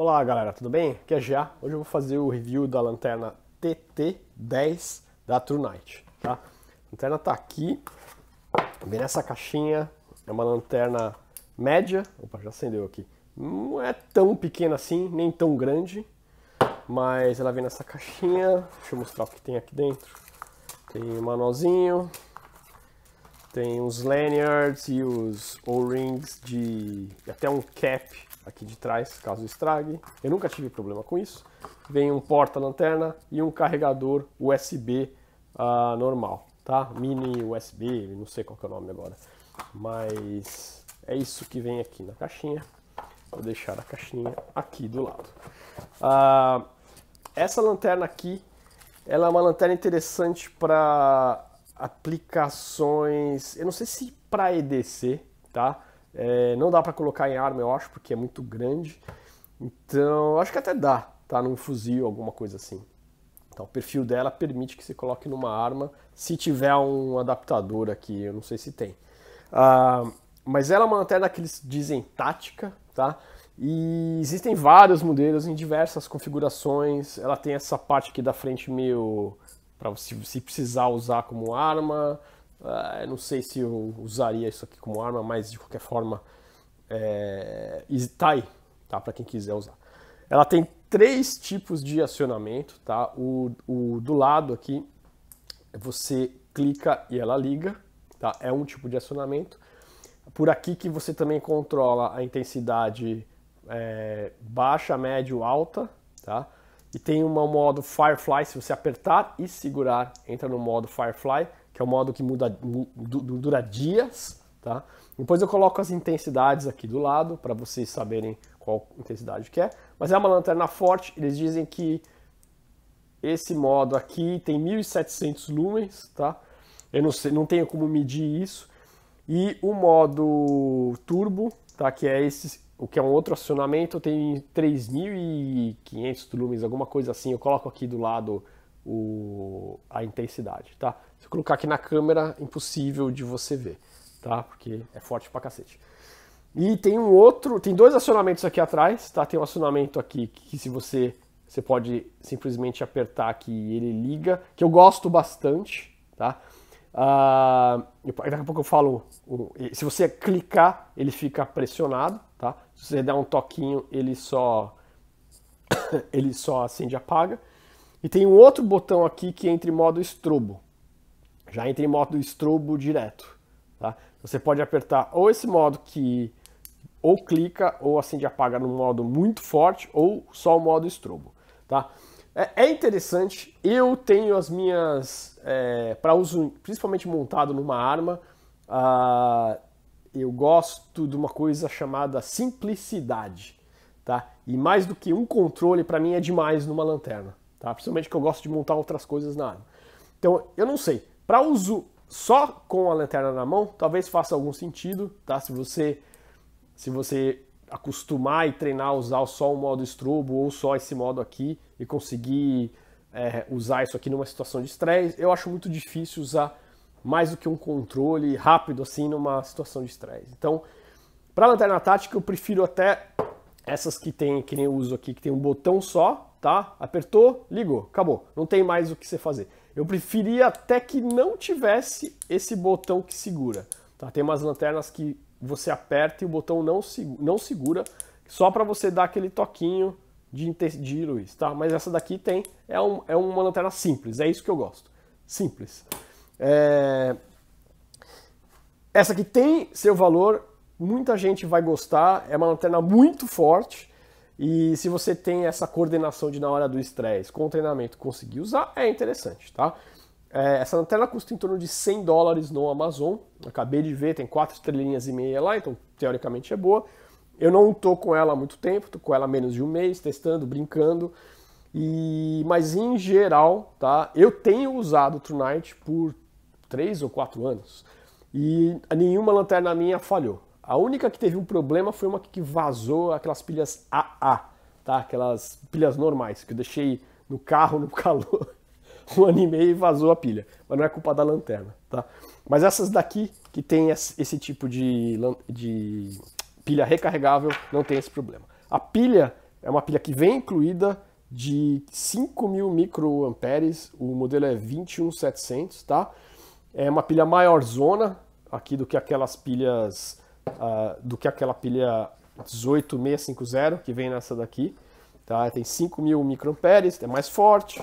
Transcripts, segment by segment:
Olá galera, tudo bem? Aqui é Já. Hoje eu vou fazer o review da lanterna TT10 da True Night. Tá? A lanterna está aqui, vem nessa caixinha, é uma lanterna média. Opa, já acendeu aqui. Não é tão pequena assim, nem tão grande, mas ela vem nessa caixinha. Deixa eu mostrar o que tem aqui dentro. Tem um manualzinho, tem os lanyards e os O-rings de. até um cap aqui de trás, caso estrague. Eu nunca tive problema com isso. Vem um porta-lanterna e um carregador USB uh, ah, normal, tá? Mini USB, não sei qual é o nome agora. Mas é isso que vem aqui na caixinha. Vou deixar a caixinha aqui do lado. Uh, essa lanterna aqui, ela é uma lanterna interessante para aplicações. Eu não sei se para EDC, tá? É, não dá para colocar em arma, eu acho, porque é muito grande. Então, acho que até dá, tá? Num fuzil, alguma coisa assim. Então, o perfil dela permite que você coloque numa arma, se tiver um adaptador aqui, eu não sei se tem. Uh, mas ela é uma lanterna que eles dizem tática, tá? E existem vários modelos em diversas configurações. Ela tem essa parte aqui da frente meio para se, se precisar usar como arma. Uh, não sei se eu usaria isso aqui como arma, mas de qualquer forma é, tá aí, tá? Para quem quiser usar. Ela tem três tipos de acionamento, tá? O, o do lado aqui, você clica e ela liga, tá? É um tipo de acionamento. Por aqui que você também controla a intensidade é, baixa, médio, alta, tá? E tem um modo Firefly, se você apertar e segurar, entra no modo Firefly, que é o um modo que muda, dura dias, tá? Depois eu coloco as intensidades aqui do lado, para vocês saberem qual intensidade que é. Mas é uma lanterna forte, eles dizem que esse modo aqui tem 1700 lumens, tá? Eu não, sei, não tenho como medir isso. E o modo turbo, tá? Que é esse o que é um outro acionamento, tem 3.500 lumens, alguma coisa assim. Eu coloco aqui do lado o, a intensidade, tá? Se eu colocar aqui na câmera, é impossível de você ver, tá? Porque é forte pra cacete. E tem um outro, tem dois acionamentos aqui atrás, tá? Tem um acionamento aqui que se você, você pode simplesmente apertar aqui e ele liga, que eu gosto bastante, tá? Uh, daqui a pouco eu falo. Se você clicar, ele fica pressionado, tá? Se você der um toquinho, ele só ele só acende e apaga. E tem um outro botão aqui que entra em modo estrobo. Já entra em modo estrobo direto, tá? Você pode apertar ou esse modo que ou clica ou acende e apaga no modo muito forte ou só o modo estrobo, tá? É, é, interessante. Eu tenho as minhas é, para uso, principalmente montado numa arma. Uh, eu gosto de uma coisa chamada simplicidade, tá? E mais do que um controle para mim é demais numa lanterna, tá? Principalmente que eu gosto de montar outras coisas na arma. Então eu não sei. Para uso só com a lanterna na mão, talvez faça algum sentido, tá? Se você se você acostumar e treinar a usar só o modo strobo ou só esse modo aqui e conseguir é, usar isso aqui numa situação de estresse. Eu acho muito difícil usar mais do que um controle rápido assim numa situação de estresse. Então, para lanterna tática eu prefiro até essas que tem, que nem eu uso aqui, que tem um botão só, tá? Apertou, ligou, acabou. Não tem mais o que você fazer. Eu preferia até que não tivesse esse botão que segura. Tá? Tem umas lanternas que você aperta e o botão não, não segura, só para você dar aquele toquinho de, de luz, tá? Mas essa daqui tem, é, um, é uma lanterna simples, é isso que eu gosto, simples. É... Essa aqui tem seu valor, muita gente vai gostar, é uma lanterna muito forte, e se você tem essa coordenação de na hora do estresse com treinamento conseguir usar, é interessante, tá? É, essa lanterna custa em torno de 100 dólares no Amazon. Acabei de ver, tem 4 estrelinhas e meia lá, então teoricamente é boa. Eu não tô com ela há muito tempo, tô com ela há menos de um mês, testando, brincando. E mas em geral, tá? Eu tenho usado True Night por 3 ou 4 anos e nenhuma lanterna minha falhou. A única que teve um problema foi uma que vazou aquelas pilhas AA, tá? Aquelas pilhas normais que eu deixei no carro no calor um ano e meio e vazou a pilha. Mas não é culpa da lanterna, tá? Mas essas daqui que tem esse tipo de, de pilha recarregável não tem esse problema. A pilha é uma pilha que vem incluída de 5.000 microamperes, o modelo é 21700, tá? É uma pilha maior zona aqui do que aquelas pilhas, uh, do que aquela pilha 18650 que vem nessa daqui, tá? Tem 5.000 microamperes, é mais forte,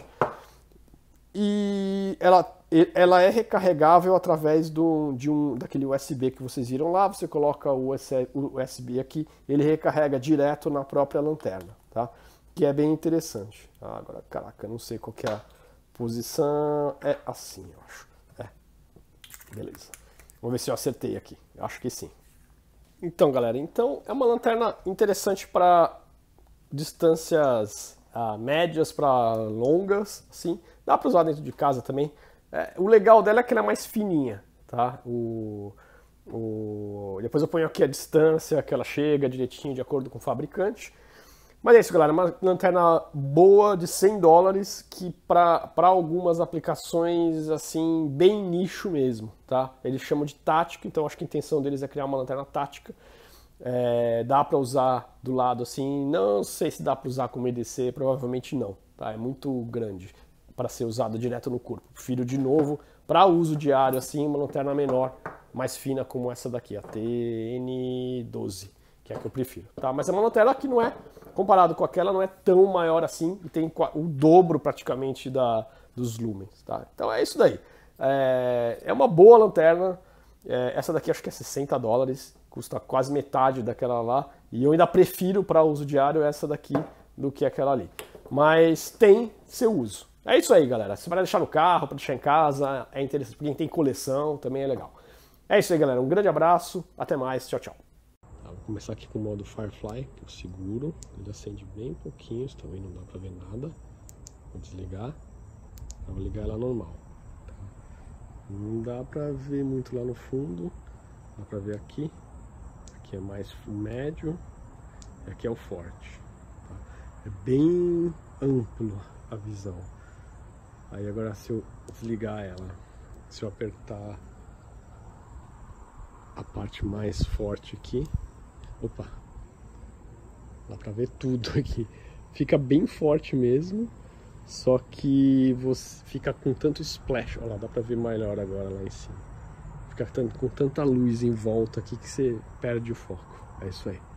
e ela, ela é recarregável através do, de um daquele USB que vocês viram lá. Você coloca o USB aqui, ele recarrega direto na própria lanterna, tá? Que é bem interessante. Ah, agora, caraca, não sei qual que é a posição. É assim, eu acho. É. Beleza. vou ver se eu acertei aqui. Acho que sim. Então, galera, então é uma lanterna interessante para distâncias ah, médias para longas, assim. Dá para usar dentro de casa também. É, o legal dela é que ela é mais fininha, tá? O, o, depois eu ponho aqui a distância que ela chega direitinho de acordo com o fabricante. Mas é isso, galera. Uma lanterna boa de 100 dólares que para algumas aplicações, assim, bem nicho mesmo, tá? Eles chamam de tática, então acho que a intenção deles é criar uma lanterna tática. É, dá para usar do lado assim, não sei se dá para usar como EDC, provavelmente não, tá? É muito grande para ser usado direto no corpo. Prefiro de novo para uso diário assim, uma lanterna menor, mais fina como essa daqui, a TN12, que é a que eu prefiro, tá? Mas é uma lanterna que não é comparado com aquela não é tão maior assim e tem o dobro praticamente da dos lumens, tá? Então é isso daí. É, é uma boa lanterna. É, essa daqui acho que é 60 dólares custa quase metade daquela lá, e eu ainda prefiro para uso diário essa daqui do que aquela ali. Mas tem seu uso. É isso aí, galera. Você vai deixar no carro, para deixar em casa, é interessante. quem tem coleção também é legal. É isso aí, galera. Um grande abraço, até mais, tchau, tchau. Tá, vou começar aqui com o modo Firefly, que eu seguro. Ele acende bem pouquinhos, também não dá para ver nada. Vou desligar. Eu vou ligar ela normal. Tá? Não dá para ver muito lá no fundo, dá para ver aqui aqui é mais médio e aqui é o forte. Tá? É bem amplo a visão. Aí agora se eu desligar ela, se eu apertar a parte mais forte aqui, opa, dá pra ver tudo aqui. Fica bem forte mesmo, só que você fica com tanto splash, olha lá, dá pra ver melhor agora lá em cima ficar com tanta luz em volta aqui que você perde o foco. É isso aí.